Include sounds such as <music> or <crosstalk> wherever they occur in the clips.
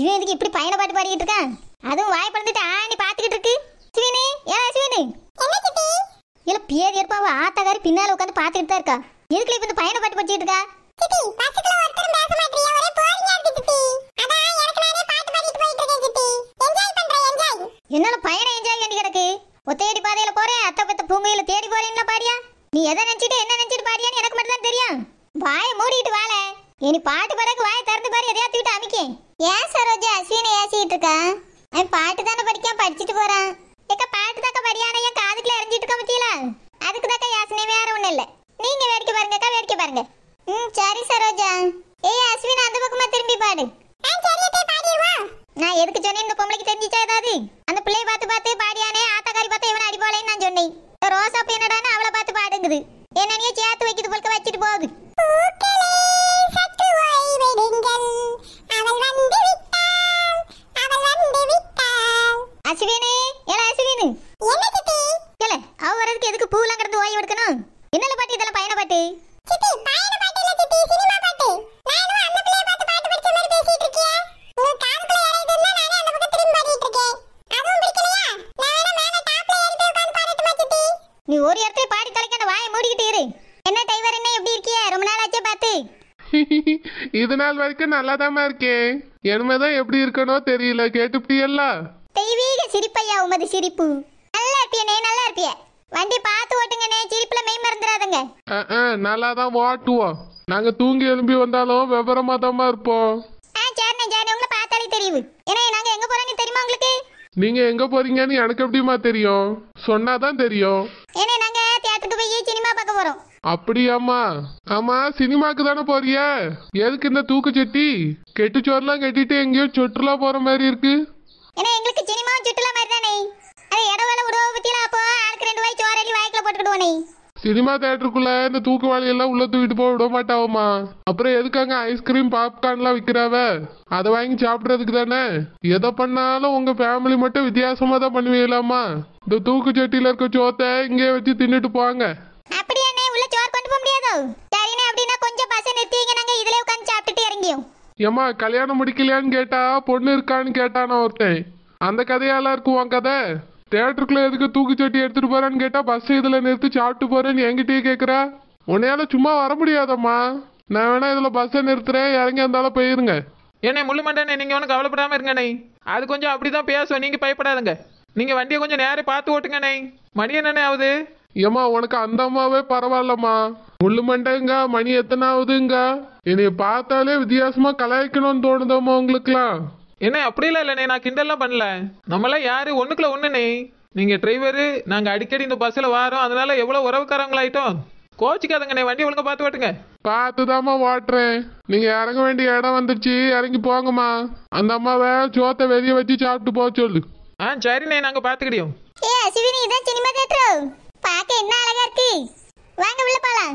இவன் எதுக்கு இப்படி பையனை பாட்டு பாடிக்கிட்டு இருக்கான் அதுவும் வாய் பிறந்துட்டு ஆணி பாத்துக்கிட்டு இருக்கு சிவினி ஏன் சிவனு இல்ல பேர் ஏற்பா அவ ஆத்தாக்காரி பின்னால உட்காந்து பாத்துக்கிட்டு தான் இருக்கா எதுக்குல இப்ப இந்த பையனை பாட்டு படிச்சிட்டு இருக்கா என்னால பயணம் என்ஜாய் பண்ணி கிடக்கு ஒத்தையடி பாதையில போறேன் அத்தை பத்த பூங்கையில தேடி போறேன்னா பாரியா நீ எதை நினைச்சு பார்த்து வைக்கிறது போல வச்சுட்டு போகுது இது நாள் வரைக்கும் நல்லாதாம்மா இருக்கேன் இனிமேதான் எப்படி இருக்கனோ தெரியல கேட்டுப்பிட்டியல்ல தெய்வீக சிரிப்பையா உமது சிரிப்பு நல்லா இருப்பியனே நல்லா இருப்பிய வண்டி பார்த்து ஓட்டுங்கண்ணே சிரிப்புல மெய் மறந்துடாதங்க நல்லா தான் ஓட்டுவோம் நாங்க தூங்கி எழும்பி வந்தாலும் விவரமா தான் இருப்போம் ஆ சரிண்ணே சரிண்ணே உங்களை பார்த்தாலே தெரியுது ஏன்னா நாங்க எங்க போறோம்னு தெரியுமா உங்களுக்கு நீங்க எங்க போறீங்கன்னு எனக்கு எப்படிமா தெரியும் சொன்னாதான் தெரியும் ஏன்னா நாங்க அப்படியாம்மா ஆமா சினிமாக்கு தானே போறிய எதுக்கு இந்த தூக்கு சட்டி கெட்டு சோறுலாம் கட்டிட்டு எங்கேயோ சுற்றுலா போற மாதிரி இருக்கு ஏன்னா எங்களுக்கு சினிமா சுற்றுலா மாதிரி தானே அது இடவேல உடவை பத்தியெல்லாம் அப்போ ஆளுக்கு ரெண்டு வாய் சோறு வாய்க்குல போட்டுக்கிடுவோனே சினிமா தேட்டருக்குள்ள இந்த தூக்குவாளி எல்லாம் உள்ள தூக்கிட்டு போக விட மாட்டாவம்மா அப்புறம் எதுக்காங்க ஐஸ்கிரீம் பாப்கார்ன்லாம் விற்கிறாவ அதை வாங்கி சாப்பிட்றதுக்கு தானே எதை பண்ணாலும் உங்க ஃபேமிலி மட்டும் வித்தியாசமா தான் பண்ணுவீங்களாம்மா இந்த தூக்கு சட்டியில இருக்க சோத்தை இங்கே வச்சு தின்னுட்டு போவாங்க அப்படி முடியாதோ சரிண்ணே அப்படின்னா கொஞ்சம் பஸ் நிறுத்தி வைங்க நாங்க இதுல உட்காந்து சாப்பிட்டுட்டு இறங்கியும் ஏமா கல்யாணம் முடிக்கலையான்னு கேட்டா பொண்ணு இருக்கான்னு கேட்டான ஒருத்தன் அந்த கதையால இருக்குவான் கதை தேட்டருக்குள்ள எதுக்கு தூக்கு சட்டி எடுத்துட்டு போறேன்னு கேட்டா பஸ் இதுல நிறுத்தி சாப்பிட்டு போறேன்னு எங்கிட்டயே கேக்குறா உன்னையால சும்மா வர முடியாதம்மா நான் வேணா இதுல பஸ்ஸை நிறுத்துறேன் இறங்கி இருந்தாலும் போயிருங்க ஏண்ணே முள்ளுமண்டனே நீங்க ஒன்றும் கவலைப்படாம இருங்கண்ணே அது கொஞ்சம் அப்படிதான் பேசுவேன் நீங்க பயப்படாதுங்க நீங்க வண்டியை கொஞ்சம் நேரம் பார்த்து ஓட்டுங்கண்ணே மணி என்னண்ணே ஆகுது ஏமா உனக்கு அந்த அம்மாவே பரவாயில்லம்மா முள்ளு மண்டங்கா மணி எத்தனாவதுங்க என்னைய பார்த்தாலே வித்தியாசமா கலாய்க்கணும்னு தோணுதோமா உங்களுக்குலாம் என்ன அப்படிலாம் இல்லைண்ணே நான் கிண்டல்லாம் பண்ணல நம்மளாம் யாரு ஒண்ணுக்குள்ள ஒண்ணுண்ணே நீங்க டிரைவரு நாங்க அடிக்கடி இந்த பஸ்ல வாரோம் அதனால எவ்வளவு உறவுக்காரங்களாயிட்டோம் கோச்சிக்காதங்கண்ணே வண்டி ஒழுங்கா பார்த்து ஓட்டுங்க பார்த்துதாம்மா ஓட்டுறேன் நீங்க இறங்க வேண்டிய இடம் வந்துருச்சு இறங்கி போங்கம்மா அந்த அம்மாவை சோத்தை வெளியே வச்சு சாப்பிட்டு போக சொல்லு ஆ சரிண்ணே நாங்க பாத்துக்கிடியோம் ஏ அஸ்வினி இதான் சினிமா தியேட்டர் பார்க்க என்ன அழகா இருக்கு வாங்க உள்ள போலாம்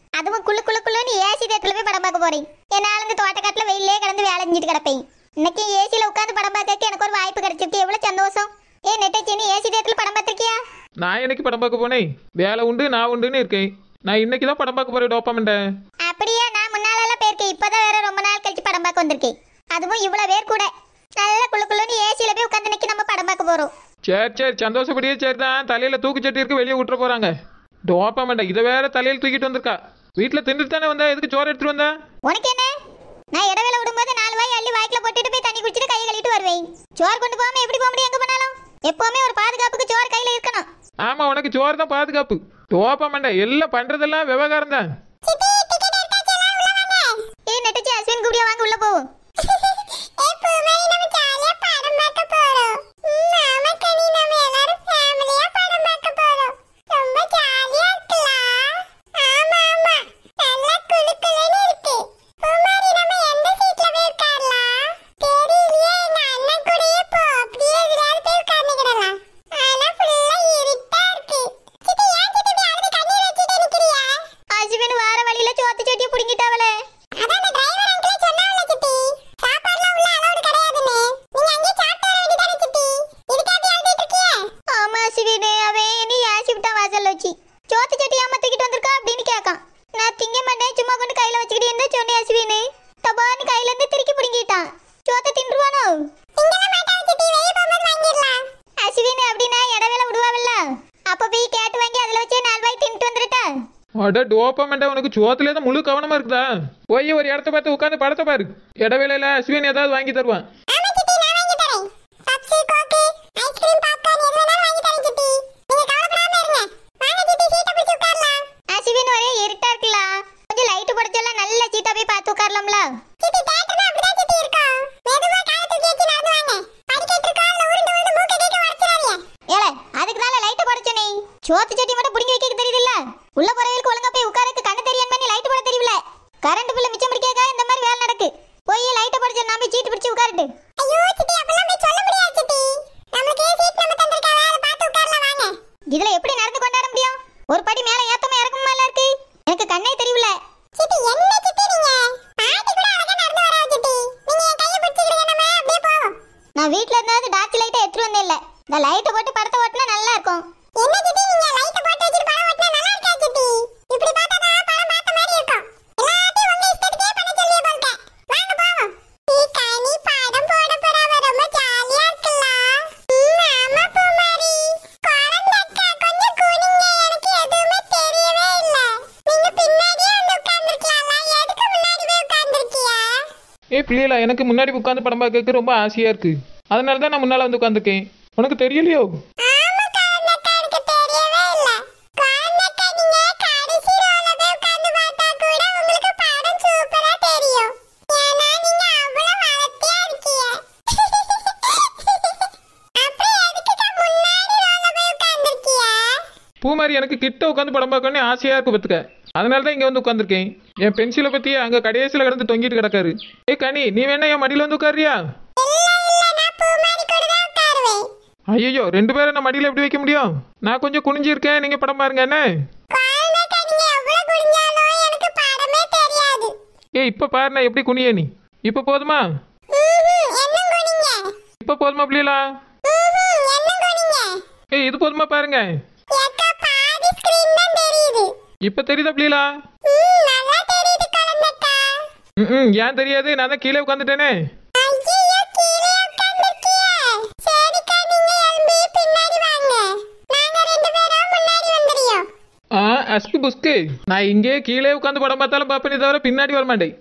அதுவும் குளு குளு குளுன்னு ஏசி தேட்டரில் போய் படம் பார்க்க போறேன் என்னால் இந்த தோட்டக்காட்டில் வெயிலே கிடந்து வேலை செஞ்சுட்டு கிடப்பேன் இன்னைக்கு ஏசியில் உட்காந்து படம் பார்க்கறதுக்கு எனக்கு ஒரு வாய்ப்பு கிடைச்சிருக்கு எவ்வளோ சந்தோஷம் ஏ நெட்டச்சி நீ ஏசி தேட்டரில் படம் பார்த்துருக்கியா நான் எனக்கு படம் பார்க்க போனேன் வேலை உண்டு நான் உண்டுன்னு இருக்கேன் நான் இன்னைக்கு தான் படம் பார்க்க போறேன் டோப்பாமண்ட அப்படியே நான் முன்னாலெல்லாம் போயிருக்கேன் இப்போதான் வேற ரொம்ப நாள் கழிச்சு படம் பார்க்க வந்திருக்கேன் அதுவும் இவ்வளோ பேர் கூட நல்ல குளு குளுன்னு ஏசியில் போய் உட்காந்து இன்னைக்கு நம்ம படம் பார்க்க போகிறோம் சரி சரி சந்தோஷப்படியே சரி தான் தலையில் சட்டி இருக்கு வெளியே விட்டுற போகிறாங்க டோப்பாமண்ட இதை வேற தலையில் தூக்கிட்டு வந்திருக்கா வீட்டுல தின்றுட்டு தானே வந்தா எதுக்கு சோறு எடுத்து வந்தா உனக்கு என்ன நான் இடவேளை விடும்போது நாலு வாய் அள்ளி வாய்க்குல போட்டுட்டு போய் தண்ணி குடிச்சிட்டு கை கழுவிட்டு வருவேன் சோறு கொண்டு போகாம எப்படி போக முடியும் எங்க போனாலும் எப்பவுமே ஒரு பாதுகாப்புக்கு சோறு கையில இருக்கணும் ஆமா உனக்கு சோறு தான் பாதுகாப்பு தோப்ப மாட்டேன் எல்லாம் பண்றதெல்லாம் விவகாரம் தான் ஏ நெட்டச்சி அஸ்வின் கூடிய வாங்க உள்ள போவோம் எப்பவுமே நம்ம ஜாலியா பார்க்க போறோம் கனி நம்ம எல்லாரும் அஸ்வினி அப்படின்னா இடவேல விடுவாவில்ல அப்ப போய் கேட்டு வாங்கி அதுல வச்சே நாலு வாய் தின்ட்டு அட டோப்பமெண்டா உனக்கு சோத்துல முழு கவனமா இருக்குதா போய் ஒரு இடத்த பார்த்து உட்காந்து படத்தை பாரு இடவேளையில அஸ்வின் ஏதாவது வாங்கி தருவான் நான் வீட்ல இருந்தா வந்து டார்ச் லைட்டை எடுத்து வந்தே இல்ல இந்த லைட் போட்டு படத்தை ஓட்டினா நல்லா இருக்கும் என்ன ஜிதி நீங்க லைட் போட்டு வச்சிட்டு படம் ஓட்டினா நல்லா இருக்கா ஜிதி இப்படி பார்த்தா தான் படம் பார்த்த மாதிரி இருக்கும் எல்லாத்தையும் உங்க இஷ்டத்துக்கே பண்ண சொல்லி போல்க வாங்க போவோம் நீ கனி படம் போட போறவ ரொம்ப ஜாலியா இருக்கலாம் அம்மா பூமாரி குழந்தைக்கா கொஞ்சம் குனிங்க எனக்கு எதுவுமே தெரியவே இல்ல நீங்க பின்னாடியே வந்து உட்கார்ந்திருக்கீங்களா எதுக்கு முன்னாடி போய் உட்கார்ந்திருக்கியா ஏய் பிள்ளைகளா எனக்கு முன்னாடி உட்காந்து படம் பார்க்கறதுக்கு ரொம்ப ஆசையா இருக்கு அதனால தான் நான் முன்னால் வந்து உட்காந்துக்கேன் உனக்கு தெரியலையோ பூமாரி எனக்கு கிட்ட உட்காந்து படம் பார்க்கணும்னு ஆசையாக இருக்கு பத்துக்க அதனால தான் இங்கே வந்து உட்காந்துருக்கேன் என் பென்சிலை பற்றி அங்கே கடைசியில் கிடந்து தொங்கிட்டு கிடக்காரு ஏ கனி நீ வேணா என் மடியில் வந்து உட்காரியா ஐயோ ரெண்டு பேரும் நான் மடியில் எப்படி வைக்க முடியும் நான் கொஞ்சம் குனிஞ்சிருக்கேன் நீங்க படம் பாருங்க என்ன ஏய் இப்ப பாரு எப்படி குனிய நீ இப்ப போதுமா இப்ப போதுமா பிள்ளைலா ஏய் இது போதுமா பாருங்க இப்ப தெரியுதா பிள்ளைலா ம் ஏன் தெரியாது நான் தான் கீழே உட்காந்துட்டேனே அஸ்பி புஸ்கு நான் இங்கே கீழே உட்காந்து படம் பார்த்தாலும் பாப்பேன் தவிர பின்னாடி வர மாட்டேன்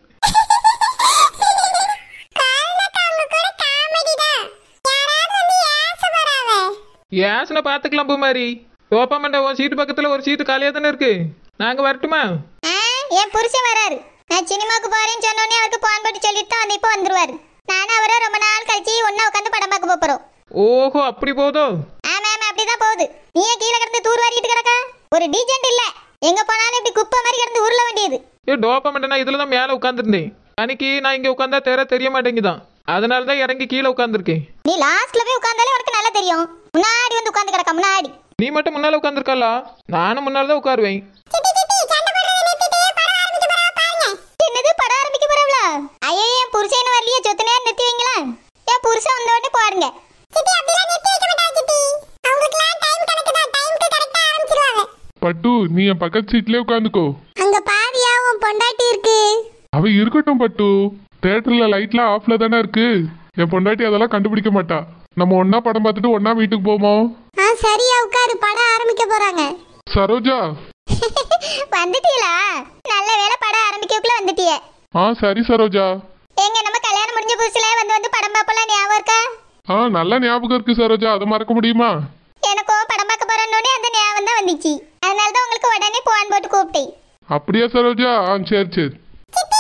ஏசனை பார்த்துக்கலாம் பூமாரி தோப்பாமண்டா உன் சீட்டு பக்கத்தில் ஒரு சீட்டு காலியா தானே இருக்கு நாங்கள் வரட்டுமா என் புருஷன் வராரு நான் சினிமாக்கு போறேன்னு சொன்னோடனே அவருக்கு போன் போட்டு சொல்லிட்டு தான் வந்து இப்போ வந்துருவாரு நானும் அவரை ரொம்ப நாள் கழிச்சு ஒன்னா உட்காந்து படம் பார்க்க போறோம் ஓஹோ அப்படி போதோ ஆமா ஆமா அப்படிதான் போகுது நீ கீழே கிடந்து தூர் வாரிட்டு கிடக்க ஒரு டீஜெண்ட் இல்ல எங்க போனாலும் இப்படி குப்பை மாதிரி கிடந்து உருள வேண்டியது ஏ டோபமெண்ட் இதுல தான் மேல உட்கார்ந்திருந்தேன் அன்னைக்கு நான் இங்க உட்கார்ந்தா தெர தெரிய மாட்டேங்குதான் அதனால தான் இறங்கி கீழே உட்கார்ந்திருக்கேன் நீ லாஸ்ட்ல போய் உட்கார்ந்தாலே உனக்கு நல்லா தெரியும் முன்னாடி வந்து உட்கார்ந்து கிடக்க முன்னாடி நீ மட்டும் முன்னால உட்கார்ந்துருக்கல நானும் முன்னால தான் உட்காருவேன் புருஷன் வரலையே சொத்துனையா நேரம் நிறுத்தி வைங்களா என் புருஷன் வந்த உடனே பாருங்க பட்டு நீ என் பக்கத்து சீட்லயே உட்காந்துக்கோ அங்க பாதியா உன் பொண்டாட்டி இருக்கு அவ இருக்கட்டும் பட்டு தியேட்டர்ல லைட்லாம் ஆஃப்ல தானே இருக்கு என் பொண்டாட்டி அதெல்லாம் கண்டுபிடிக்க மாட்டா நம்ம ஒன்னா படம் பார்த்துட்டு ஒன்னா வீட்டுக்கு போவோம் ஆ சரியா உட்காரு படம் ஆரம்பிக்க போறாங்க சரோஜா <laughs> வந்துட்டீங்களா நல்ல வேளை படம் ஆரம்பிக்கக்குள்ள வந்துட்டியே ஆ சரி சரோஜா எங்க நம்ம கல்யாணம் முடிஞ்ச புதுசுல வந்து வந்து படம் பார்ப்பலாம் ஞாபகம் இருக்கா ஆ நல்ல ஞாபகம் இருக்கு சரோஜா அது மறக்க முடியுமா எனக்கோ படம் பார்க்க போறேன்னு அந்த ஞாபகம் தான் வந்துச்சு அதனால தான் உங்களுக்கு உடனே போன் போட்டு கூப்பிட்டேன் அப்படியா சரோஜா ஆ சரி சரி